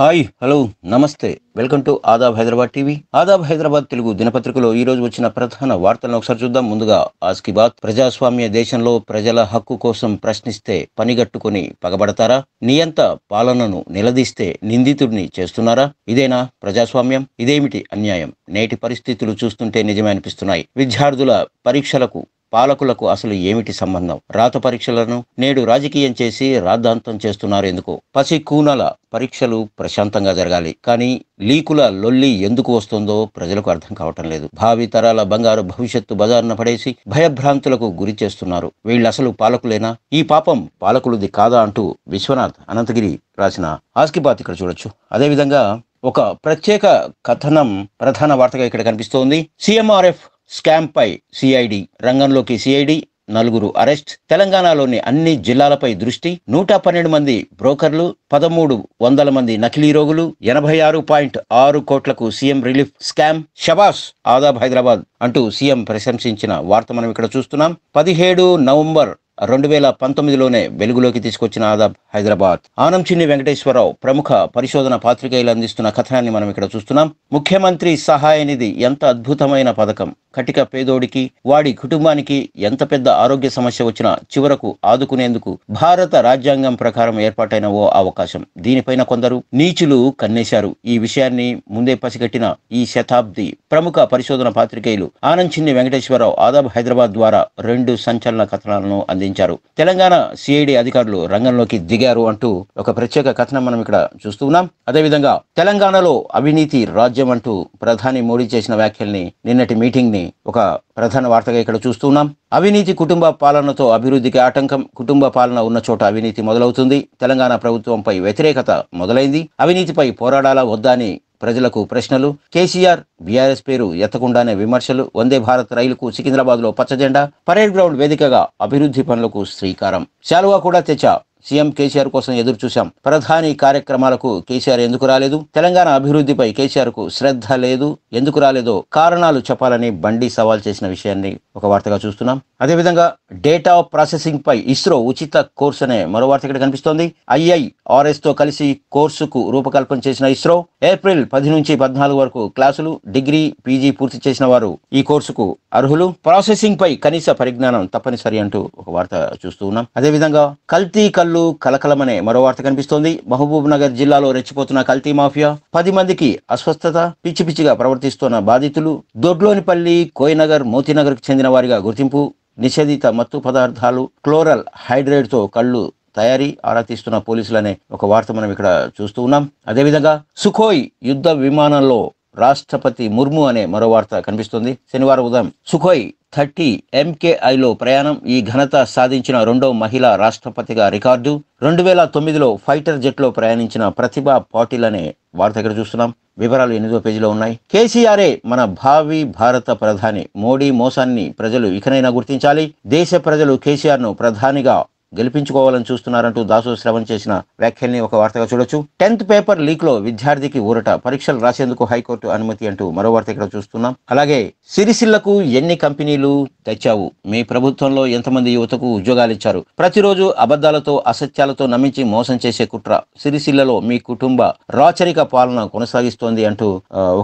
hi hello నమస్తే welcome to Adab Hyderabad TV Adab Hyderabad Telugu దినపత్రికలో ఈ రోజు వచ్చిన ప్రధాన వార్తలను ఒకసారి చూద్దాం ముందుగా ఆస్కి బాత్ ప్రజాస్వామ్య దేశంలో ప్రజల హక్కు కోసం ప్రశ్నిస్తే పనిగట్టుకుని పగబడతారా నియంత పాలనను నిలదీస్తే నిందితుడిని చేస్తున్నారా ఇదేనా ప్రజాస్వామ్యం ఇదేమిటి అన్యాయం నేటి పరిస్థితులు చూస్తుంటే నిజమే అనిపిస్తున్నాయి విద్యార్థుల పరీక్షలకు పాలకులకు అసలు ఏమిటి సంబంధం రాత పరీక్షలను నేడు రాజకీయం చేసి రాద్ధాంతం చేస్తున్నారు ఎందుకు పసి కూనల పరీక్షలు ప్రశాంతంగా జరగాలి కానీ లీకుల లొల్లి ఎందుకు వస్తుందో ప్రజలకు అర్థం కావటం లేదు భావి తరాల బంగారు భవిష్యత్తు బజారున పడేసి భయభ్రాంతులకు గురి చేస్తున్నారు వీళ్ళు అసలు పాలకులేనా ఈ పాపం పాలకులది కాదా అంటూ విశ్వనాథ్ అనంతగిరి రాసిన ఆస్కిబాత్ ఇక్కడ చూడొచ్చు అదేవిధంగా ఒక ప్రత్యేక కథనం ప్రధాన వార్తగా ఇక్కడ కనిపిస్తోంది సీఎంఆర్ఎఫ్ స్కామ్పై సిఐడి రంగంలోకి సిఐడి నలుగురు అరెస్ట్ తెలంగాణలోని అన్ని జిల్లాలపై దృష్టి నూట పన్నెండు మంది బ్రోకర్లు పదమూడు వందల మంది నకిలీ రోగులు ఎనభై ఆరు పాయింట్ ఆరు కోట్లకు సీఎం రిలీఫ్ స్కామ్ షబాస్ ఆదాబ్ హైదరాబాద్ అంటూ సీఎం ప్రశంసించిన వార్త మనం ఇక్కడ చూస్తున్నాం పదిహేడు నవంబర్ రెండు వేల పంతొమ్మిదిలోనే వెలుగులోకి తీసుకొచ్చిన ఆదాబ్ హైదరాబాద్ ఆనం చిన్ని వెంకటేశ్వరరావు ప్రముఖ పరిశోధన పాత్రికేయులు అందిస్తున్న కథనాన్ని మనం ఇక్కడ చూస్తున్నాం ముఖ్యమంత్రి సహాయ నిధి ఎంత అద్భుతమైన పథకం కటిక పేదోడికి వాడి కుటుంబానికి ఎంత పెద్ద ఆరోగ్య సమస్య వచ్చినా చివరకు ఆదుకునేందుకు భారత రాజ్యాంగం ప్రకారం ఏర్పాటైన ఓ అవకాశం దీనిపైన కొందరు నీచులు కన్నేశారు ఈ విషయాన్ని ముందే పసిగట్టిన ఈ శతాబ్ది ప్రముఖ పరిశోధన పాత్రికేయులు చిన్ని వెంకటేశ్వరరావు ఆదాబ్ హైదరాబాద్ ద్వారా రెండు సంచలన కథనాలను అందించారు సంధించారు తెలంగాణ సిఐడి అధికారులు రంగంలోకి దిగారు అంటూ ఒక ప్రత్యేక కథనం మనం ఇక్కడ చూస్తూ ఉన్నాం అదేవిధంగా తెలంగాణలో అవినీతి రాజ్యం అంటూ ప్రధాని మోడీ చేసిన వ్యాఖ్యల్ని నిన్నటి మీటింగ్ ని ఒక ప్రధాన వార్తగా ఇక్కడ చూస్తున్నాం అవినీతి కుటుంబ పాలనతో అభివృద్ధికి ఆటంకం కుటుంబ పాలన ఉన్న చోట అవినీతి మొదలవుతుంది తెలంగాణ ప్రభుత్వంపై వ్యతిరేకత మొదలైంది అవినీతిపై పోరాడాలా వద్దా అని ప్రజలకు ప్రశ్నలు కేసీఆర్ బీఆర్ఎస్ పేరు ఎత్తకుండానే విమర్శలు వందే భారత్ రైలుకు సికింద్రాబాద్లో పచ్చజెండా పరేడ్ గ్రౌండ్ వేదికగా అభివృద్ధి పనులకు శ్రీకారం శాలువా కూడా తెచ్చా సీఎం కేసీఆర్ కోసం ఎదురు చూశాం ప్రధాని కార్యక్రమాలకు కేసీఆర్ ఎందుకు రాలేదు తెలంగాణ అభివృద్ధిపై కేసీఆర్ కు శ్రద్ధ లేదు ఎందుకు రాలేదో కారణాలు చెప్పాలని బండి సవాల్ చేసిన విషయాన్ని ఒక వార్తగా చూస్తున్నాం అదేవిధంగా డేటా ప్రాసెసింగ్ పై ఇస్రో ఉచిత కోర్సు అనే మరో వార్త ఇక్కడ కనిపిస్తోంది ఐఐ ఆర్ఎస్తో కలిసి కోర్సుకు రూపకల్పన చేసిన ఇస్రో ఏప్రిల్ పది నుంచి పద్నాలుగు వరకు క్లాసులు డిగ్రీ పీజీ పూర్తి చేసిన వారు ఈ కోర్సుకు అర్హులు ప్రాసెసింగ్ పై కనీస పరిజ్ఞానం తప్పనిసరి అంటూ ఒక వార్త చూస్తూ ఉన్నాం అదేవిధంగా కల్తీ కళ్ళు కలకలమనే మరో వార్త కనిపిస్తోంది మహబూబ్ నగర్ జిల్లాలో రెచ్చిపోతున్న కల్తీ మాఫియా పది మందికి అస్వస్థత పిచ్చి పిచ్చిగా ప్రవర్తిస్తున్న బాధితులు దొడ్లోనిపల్లి కోయనగర్ మోతీనగర్కు చెందిన వారిగా గుర్తింపు నిషేధిత మత్తు పదార్థాలు క్లోరల్ హైడ్రేట్తో కళ్ళు తయారీ ఆరా తీస్తున్న పోలీసులనే ఒక వార్త మనం ఇక్కడ చూస్తూ ఉన్నాం అదేవిధంగా సుఖోయ్ యుద్ధ విమానంలో రాష్ట్రపతి ముర్ము అనే మరో వార్త కనిపిస్తుంది శనివారం ఉదయం సుఖోయ్ థర్టీ ఎంకేఐలో ప్రయాణం ఈ ఘనత సాధించిన రెండో మహిళా రాష్ట్రపతిగా రికార్డు రెండు వేల తొమ్మిదిలో ఫైటర్ జెట్లో ప్రయాణించిన ప్రతిభా పాటిల్ అనే వార్త ఇక్కడ చూస్తున్నాం వివరాలు ఎనిమిదో పేజీలో ఉన్నాయి కేసీఆరే మన భావి భారత ప్రధాని మోడీ మోసాన్ని ప్రజలు ఇకనైనా గుర్తించాలి దేశ ప్రజలు కేసీఆర్ను ప్రధానిగా గెలిపించుకోవాలని చూస్తున్నారంటూ దాసు శ్రవణ్ చేసిన వ్యాఖ్యల్ని ఒక వార్తగా చూడొచ్చు టెన్త్ పేపర్ లీక్లో విద్యార్థికి ఊరట పరీక్షలు రాసేందుకు హైకోర్టు అనుమతి అంటూ మరో వార్త ఇక్కడ చూస్తున్నాం అలాగే సిరిసిల్లకు ఎన్ని కంపెనీలు తెచ్చావు మీ ప్రభుత్వంలో ఎంతమంది యువతకు ఉద్యోగాలు ఇచ్చారు ప్రతిరోజు అబద్ధాలతో అసత్యాలతో నమ్మించి మోసం చేసే కుట్ర సిరిసిల్లలో మీ కుటుంబ రాచరిక పాలన కొనసాగిస్తోంది అంటూ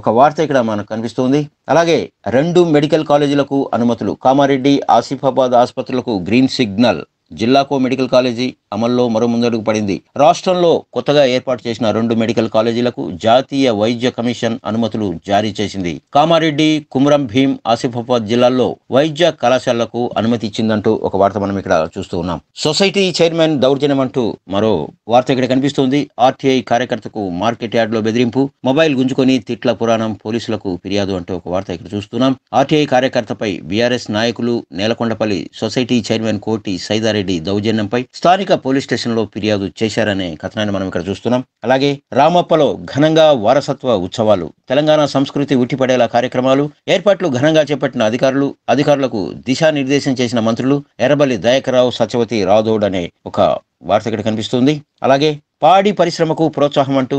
ఒక వార్త ఇక్కడ మనకు కనిపిస్తోంది అలాగే రెండు మెడికల్ కాలేజీలకు అనుమతులు కామారెడ్డి ఆసిఫాబాద్ ఆసుపత్రులకు గ్రీన్ సిగ్నల్ జిల్లాకో మెడికల్ కాలేజీ అమల్లో మరో ముందడుగు పడింది రాష్ట్రంలో కొత్తగా ఏర్పాటు చేసిన రెండు మెడికల్ కాలేజీలకు జాతీయ వైద్య కమిషన్ అనుమతులు జారీ చేసింది కామారెడ్డి కుమరం భీం ఆసిఫాబాద్ జిల్లాల్లో వైద్య కళాశాలలకు అనుమతి ఇచ్చిందంటూ ఒక వార్త మనం ఇక్కడ చూస్తూ ఉన్నాం సొసైటీ చైర్మన్ దౌర్జన్యం అంటూ మరో వార్త ఇక్కడ కనిపిస్తోంది ఆర్టీఐ కార్యకర్తకు మార్కెట్ లో బెదిరింపు మొబైల్ గుంజుకొని తిట్ల పురాణం పోలీసులకు ఫిర్యాదు అంటూ ఒక వార్త ఇక్కడ చూస్తున్నాం ఆర్టీఐ కార్యకర్తపై బీఆర్ఎస్ నాయకులు నేలకొండపల్లి సొసైటీ చైర్మన్ కోటి సైదార్ సుధాకర్రెడ్డి దౌర్జన్యంపై స్థానిక పోలీస్ స్టేషన్లో ఫిర్యాదు చేశారనే కథనాన్ని మనం ఇక్కడ చూస్తున్నాం అలాగే రామప్పలో ఘనంగా వారసత్వ ఉత్సవాలు తెలంగాణ సంస్కృతి ఉట్టిపడేలా కార్యక్రమాలు ఏర్పాట్లు ఘనంగా చేపట్టిన అధికారులు అధికారులకు దిశానిర్దేశం చేసిన మంత్రులు ఎర్రబల్లి దయాకరావు సత్యవతి రాథోడ్ అనే ఒక వార్త ఇక్కడ కనిపిస్తుంది అలాగే పాడి పరిశ్రమకు ప్రోత్సాహం అంటూ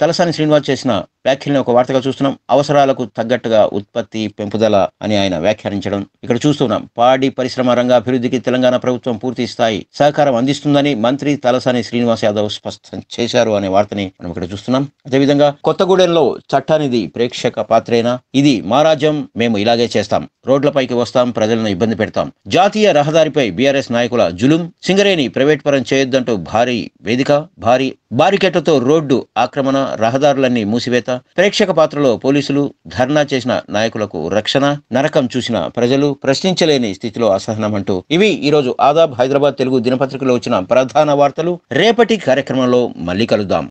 తలసాని శ్రీనివాస్ చేసిన వ్యాఖ్యలను ఒక వార్తగా చూస్తున్నాం అవసరాలకు తగ్గట్టుగా ఉత్పత్తి పెంపుదల అని ఆయన వ్యాఖ్యానించడం ఇక్కడ చూస్తున్నాం పాడి పరిశ్రమ రంగ అభివృద్ధికి తెలంగాణ ప్రభుత్వం పూర్తి స్థాయి సహకారం అందిస్తుందని మంత్రి తలసాని శ్రీనివాస్ యాదవ్ స్పష్టం చేశారు అనే వార్తని మనం ఇక్కడ చూస్తున్నాం అదేవిధంగా కొత్తగూడెంలో చట్టానిది ప్రేక్షక పాత్రేనా ఇది మా రాజ్యం మేము ఇలాగే చేస్తాం రోడ్లపైకి వస్తాం ప్రజలను ఇబ్బంది పెడతాం జాతీయ రహదారిపై బీఆర్ఎస్ నాయకుల జులుం సింగరేణి ప్రైవేట్ పరం చే వేయొద్దంటూ భారీ వేదిక భారీ బారికెట్లతో రోడ్డు ఆక్రమణ రహదారులన్నీ మూసివేత ప్రేక్షక పాత్రలో పోలీసులు ధర్నా చేసిన నాయకులకు రక్షణ నరకం చూసిన ప్రజలు ప్రశ్నించలేని స్థితిలో అసహనం అంటూ ఇవి ఈరోజు ఆదాబ్ హైదరాబాద్ తెలుగు దినపత్రికలో వచ్చిన ప్రధాన వార్తలు రేపటి కార్యక్రమంలో మళ్ళీ కలుద్దాం